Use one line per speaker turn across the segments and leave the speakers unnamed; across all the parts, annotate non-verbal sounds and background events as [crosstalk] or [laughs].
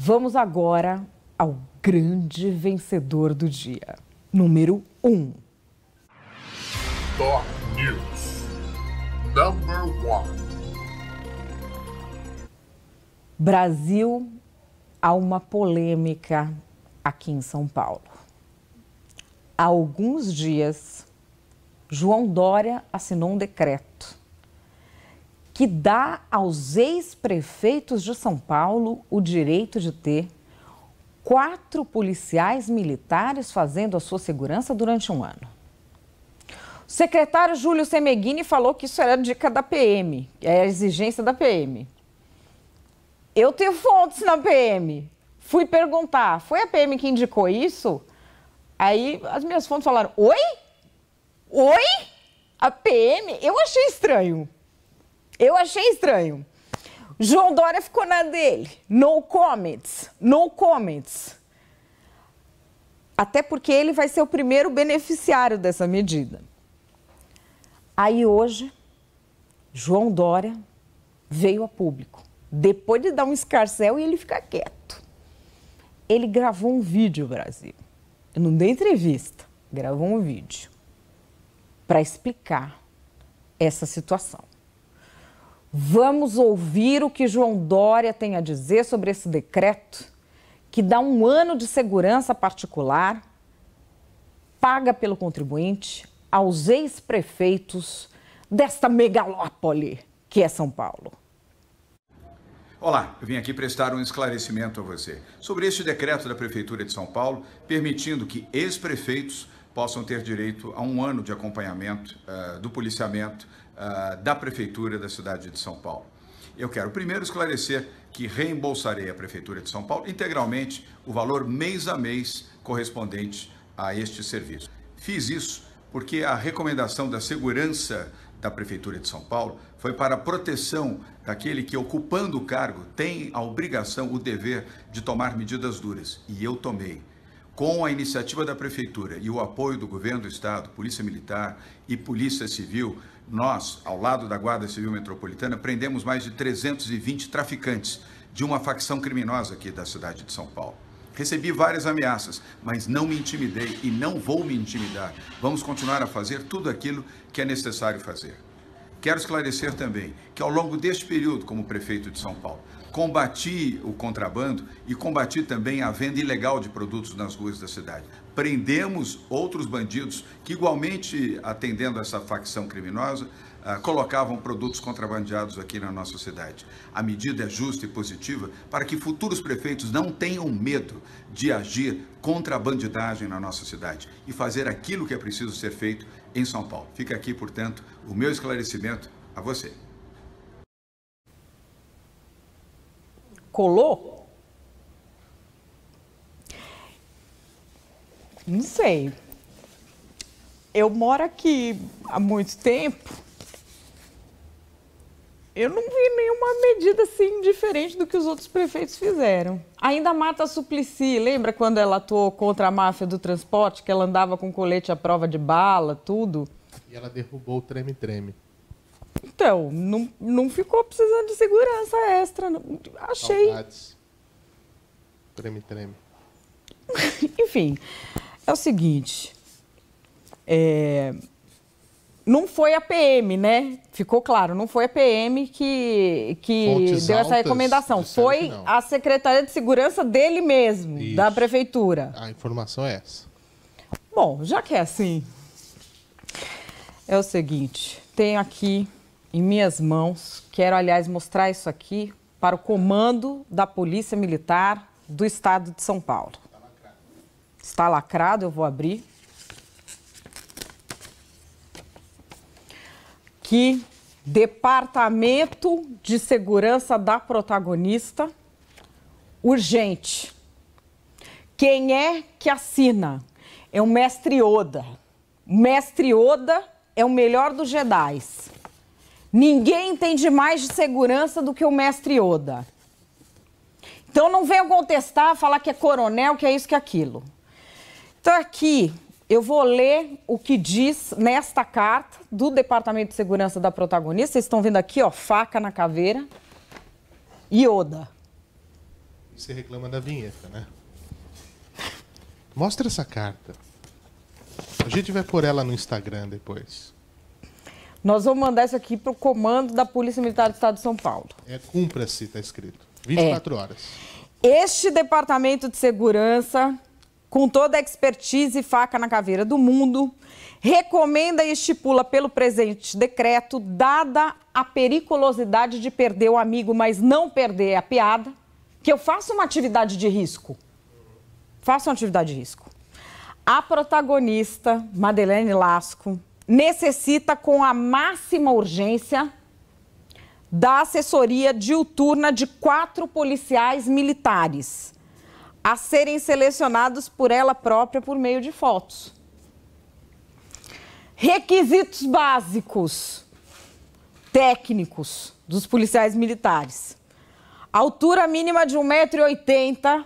Vamos agora ao grande vencedor do dia, número 1. Um.
Top News
Number 1
Brasil, há uma polêmica aqui em São Paulo. Há alguns dias, João Dória assinou um decreto que dá aos ex-prefeitos de São Paulo o direito de ter quatro policiais militares fazendo a sua segurança durante um ano. O secretário Júlio Semeghini falou que isso era dica da PM, é a exigência da PM. Eu tenho fontes na PM. Fui perguntar, foi a PM que indicou isso? Aí as minhas fontes falaram: Oi? Oi? A PM? Eu achei estranho. Eu achei estranho. João Dória ficou na dele. No comments, no comments. Até porque ele vai ser o primeiro beneficiário dessa medida. Aí hoje, João Dória veio a público. Depois de dar um escarcel e ele fica quieto. Ele gravou um vídeo, Brasil. Eu não dei entrevista, gravou um vídeo para explicar essa situação. Vamos ouvir o que João Dória tem a dizer sobre esse decreto que dá um ano de segurança particular, paga pelo contribuinte aos ex-prefeitos desta megalópole que é São Paulo.
Olá, eu vim aqui prestar um esclarecimento a você sobre este decreto da Prefeitura de São Paulo permitindo que ex-prefeitos possam ter direito a um ano de acompanhamento uh, do policiamento uh, da Prefeitura da cidade de São Paulo. Eu quero primeiro esclarecer que reembolsarei à Prefeitura de São Paulo integralmente o valor mês a mês correspondente a este serviço. Fiz isso porque a recomendação da segurança da Prefeitura de São Paulo foi para a proteção daquele que, ocupando o cargo, tem a obrigação, o dever de tomar medidas duras. E eu tomei com a iniciativa da Prefeitura e o apoio do Governo do Estado, Polícia Militar e Polícia Civil, nós, ao lado da Guarda Civil Metropolitana, prendemos mais de 320 traficantes de uma facção criminosa aqui da cidade de São Paulo. Recebi várias ameaças, mas não me intimidei e não vou me intimidar. Vamos continuar a fazer tudo aquilo que é necessário fazer. Quero esclarecer também que, ao longo deste período como prefeito de São Paulo, combati o contrabando e combati também a venda ilegal de produtos nas ruas da cidade. Prendemos outros bandidos que, igualmente atendendo essa facção criminosa, ah, colocavam produtos contrabandeados aqui na nossa cidade. A medida é justa e positiva para que futuros prefeitos não tenham medo de agir contra a bandidagem na nossa cidade e fazer aquilo que é preciso ser feito em São Paulo. Fica aqui, portanto, o meu esclarecimento a você. colou? Não sei.
Eu moro aqui há muito tempo. Eu não vi nenhuma medida assim diferente do que os outros prefeitos fizeram. Ainda Marta Suplicy, lembra quando ela atuou contra a máfia do transporte, que ela andava com colete à prova de bala, tudo?
E ela derrubou o treme-treme.
Então Não, não ficou precisando de segurança extra. Não, achei. Saudades. Treme, treme. [laughs] Enfim, é o seguinte. É, não foi a PM, né? Ficou claro, não foi a PM que, que deu essa recomendação. Foi a Secretaria de Segurança dele mesmo, Isso. da Prefeitura. A
informação é essa.
Bom, já que é assim, é o seguinte: tem aqui em minhas mãos. Quero, aliás, mostrar isso aqui para o comando da Polícia Militar do Estado de São Paulo. Está lacrado, eu vou abrir. Que Departamento de Segurança da Protagonista, urgente. Quem é que assina? É o mestre Oda. O mestre Oda é o melhor dos Jedi's. Ninguém entende mais de segurança do que o mestre Oda. Então não venham contestar, falar que é coronel, que é isso, que é aquilo. Então aqui eu vou ler o que diz nesta carta do Departamento de Segurança da protagonista. Vocês estão vendo aqui, ó, faca na caveira. Ioda.
Você reclama da vinheta, né? Mostra essa carta. A gente vai pôr ela no Instagram depois.
Nós vamos mandar isso aqui para o comando da Polícia Militar do Estado de São Paulo.
É cumpra-se, está escrito. 24 é. horas.
Este Departamento de Segurança, com toda a expertise e faca na caveira do mundo, recomenda e estipula pelo presente decreto, dada a periculosidade de perder o amigo, mas não perder a piada, que eu faça uma atividade de risco. Faça uma atividade de risco. A protagonista, Madeleine Lasco, necessita com a máxima urgência da assessoria diuturna de quatro policiais militares a serem selecionados por ela própria por meio de fotos. Requisitos básicos técnicos dos policiais militares. Altura mínima de 1,80m,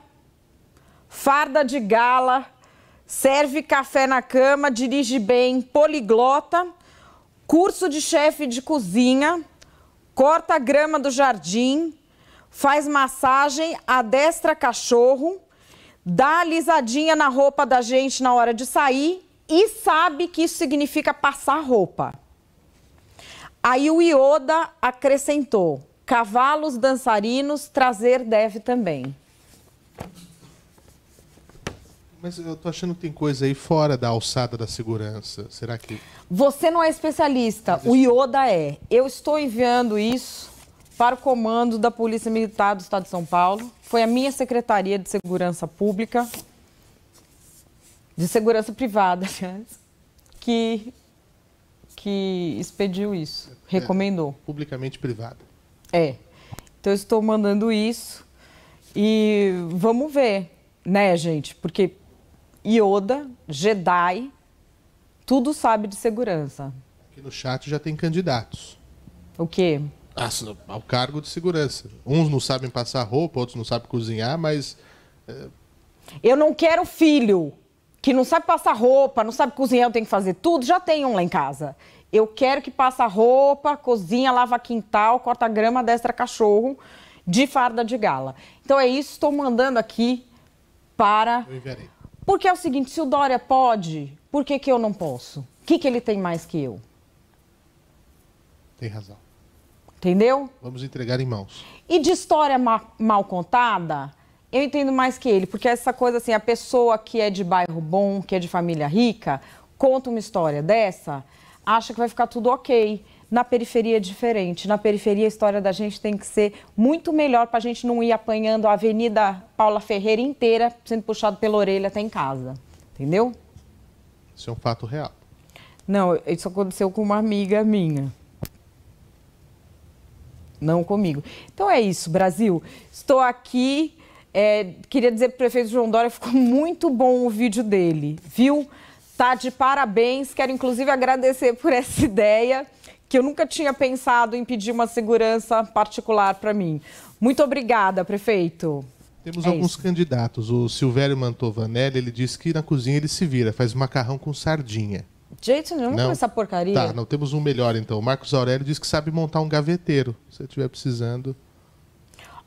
farda de gala, Serve café na cama, dirige bem, poliglota, curso de chefe de cozinha, corta a grama do jardim, faz massagem, adestra cachorro, dá alisadinha na roupa da gente na hora de sair e sabe que isso significa passar roupa. Aí o Ioda acrescentou: cavalos dançarinos trazer deve também.
Mas eu tô achando que tem coisa aí fora da alçada da segurança. Será que.
Você não é especialista, o Ioda é. Eu estou enviando isso para o comando da Polícia Militar do Estado de São Paulo. Foi a minha Secretaria de Segurança Pública, de Segurança Privada, [laughs] aliás, que, que expediu isso, é, recomendou. É, publicamente privada. É. Então, eu estou mandando isso e vamos ver, né, gente? Porque Yoda, Jedi, tudo sabe de segurança.
Aqui no chat já tem candidatos. O quê? Ah, ao cargo de segurança. Uns não sabem passar roupa, outros não sabem cozinhar,
mas. É... Eu não quero filho que não sabe passar roupa, não sabe cozinhar, eu tenho que fazer tudo, já tem um lá em casa. Eu quero que passa roupa, cozinha, lava quintal, corta grama, destra cachorro, de farda de gala. Então é isso, estou mandando aqui para. Eu enviarei. Porque é o seguinte, se o Dória pode, por que, que eu não posso? O que, que ele tem mais que eu?
Tem razão. Entendeu? Vamos entregar em mãos.
E de história ma mal contada, eu entendo mais que ele, porque essa coisa assim, a pessoa que é de bairro bom, que é de família rica, conta uma história dessa, acha que vai ficar tudo ok na periferia é diferente. Na periferia, a história da gente tem que ser muito melhor para a gente não ir apanhando a Avenida Paula Ferreira inteira, sendo puxado pela orelha até em casa. Entendeu? Isso é um fato real. Não, isso aconteceu com uma amiga minha. Não comigo. Então é isso, Brasil. Estou aqui. É, queria dizer para o prefeito João Dória, ficou muito bom o vídeo dele, viu? Tá de parabéns. Quero inclusive agradecer por essa [laughs] ideia que eu nunca tinha pensado em pedir uma segurança particular para mim. Muito obrigada, prefeito. Temos é alguns isso.
candidatos. O Silvério Mantovanelli, ele disse que na cozinha ele se vira, faz macarrão com sardinha.
Jeito nenhum não. com essa porcaria. Tá, não
temos um melhor então. O Marcos Aurélio diz que sabe montar um gaveteiro, se estiver precisando.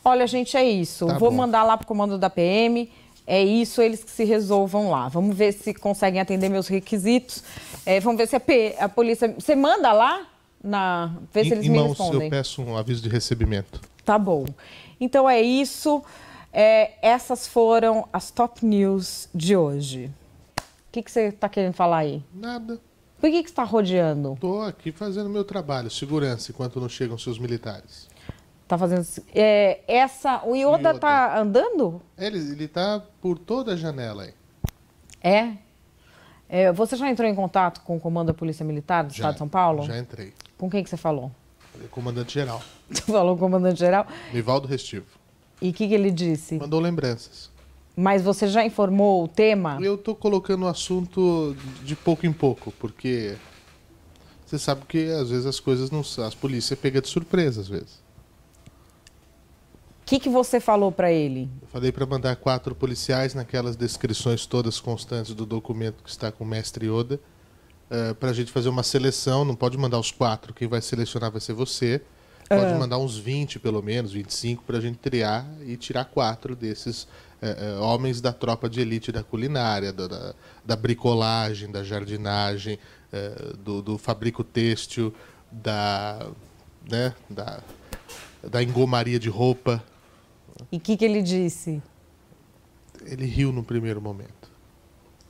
Olha, gente, é isso. Tá Vou bom. mandar lá para o comando da PM. É isso, eles que se resolvam lá. Vamos ver se conseguem atender meus requisitos. É, vamos ver se a, P, a polícia. Você manda lá? na. Vê se eles em me mãos, respondem. Eu
peço um aviso de recebimento.
Tá bom. Então é isso. É, essas foram as top news de hoje. O que, que você está querendo falar aí? Nada.
Por que, que você está rodeando? Estou aqui fazendo meu trabalho, segurança, enquanto não chegam seus militares.
Tá fazendo. É, essa. O Yoda, está andando? Ele, ele tá por toda a janela aí. É? é? Você já entrou em contato com o comando da Polícia Militar do já, Estado de São Paulo? Já entrei. Com quem que você falou?
comandante-geral. Você [laughs] falou comandante-geral? Nivaldo Restivo. E o que, que ele disse? Mandou
lembranças. Mas você já informou o tema? Eu estou colocando o assunto
de pouco em pouco, porque você sabe que às vezes as coisas não. As polícia pega de surpresa às vezes.
O que, que você falou para ele? Eu
falei para mandar quatro policiais naquelas descrições todas constantes do documento que está com o mestre Oda é, eh, para a gente fazer uma seleção. Não pode mandar os quatro, quem vai selecionar vai ser você. É. Pode é. mandar uns 20, pelo menos, 25, para a gente triar e tirar quatro desses é, homens da tropa de elite da culinária, da, da, da bricolagem, da jardinagem, do, do fabrico têxtil, da, né, da, da engomaria de roupa.
E o que, que ele disse?
Ele riu no primeiro momento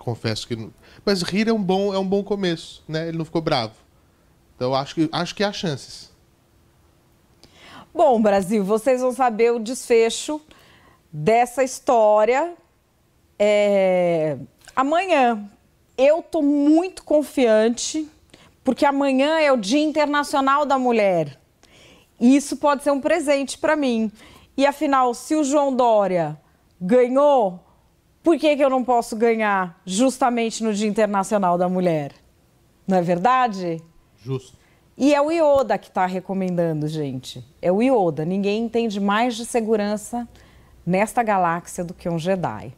confesso que não... Mas rir é um bom, é um bom começo, né? Ele não ficou bravo. Então acho que, acho que há chances.
Bom, Brasil, vocês vão saber o desfecho dessa história é... amanhã. Eu tô muito confiante, porque amanhã é o Dia Internacional da Mulher. E isso pode ser um presente para mim. E afinal, se o João Dória ganhou por que, que eu não posso ganhar justamente no Dia Internacional da Mulher? Não é verdade? Justo. E é o Ioda que está recomendando, gente. É o Ioda. Ninguém entende mais de segurança nesta galáxia do que um Jedi.